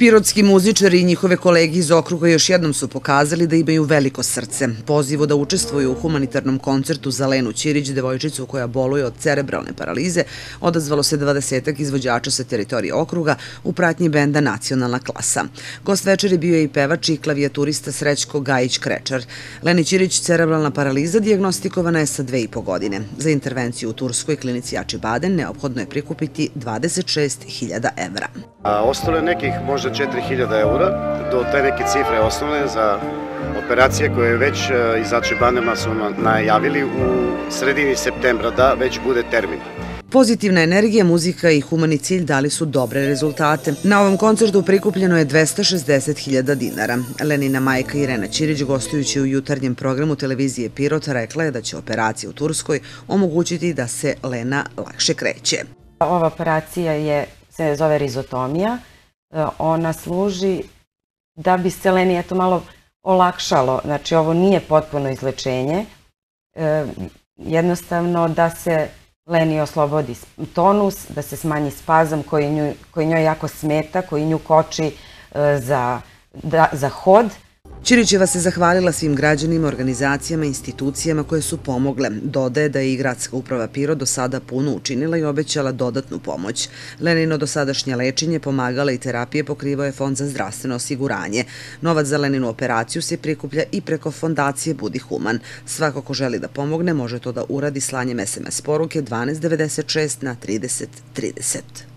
Pirotski muzičari i njihove kolegi iz okruga još jednom su pokazali da imaju veliko srce. Pozivu da učestvuju u humanitarnom koncertu za Lenu Ćirić, devojčicu koja boluje od cerebralne paralize, odazvalo se 20 ak izvođača sa teritorije okruga u pratnji benda Nacionalna klasa. Gost večeri bio je i pevač i klavijaturista Srećko Gajić-Krečar. Leni Ćirić cerebralna paraliza diagnostikovana je sa dve i po godine. Za intervenciju u Turskoj klinici Jači Baden neophodno je prikupiti 26.000 evra. A ostalo je nekih možda do 4000 eura, do te neke cifre osnovne za operacije koje već e, izače začebanema su najavili u sredini septembra da već bude termin. Pozitivna energija, muzika i humani cilj dali su dobre rezultate. Na ovom koncertu prikupljeno je 260.000 dinara. Lenina majka Irena Ćirić, gostujući u jutarnjem programu televizije Pirot, rekla je da će operacija u Turskoj omogućiti da se Lena lakše kreće. Ova operacija je, se zove rizotomija E, ona služi da bi Seleni eto malo olakšalo, znači ovo nije potpuno izlečenje, e, jednostavno da se Leni oslobodi tonus, da se smanji spazam koji, nju, koji njoj jako smeta, koji nju koči e, za, da, za hod, Ćirićeva se zahvalila svim građanima, organizacijama, institucijama koje su pomogle. Dodaje da je i gradska uprava Piro do sada puno učinila i obećala dodatnu pomoć. Lenino dosadašnje lečenje, pomagala i terapije pokrivao je Fond za zdravstveno osiguranje. Novac za Leninu operaciju se prikuplja i preko fondacije Budi Human. Svako ko želi da pomogne može to da uradi slanjem SMS poruke 1296 na 3030.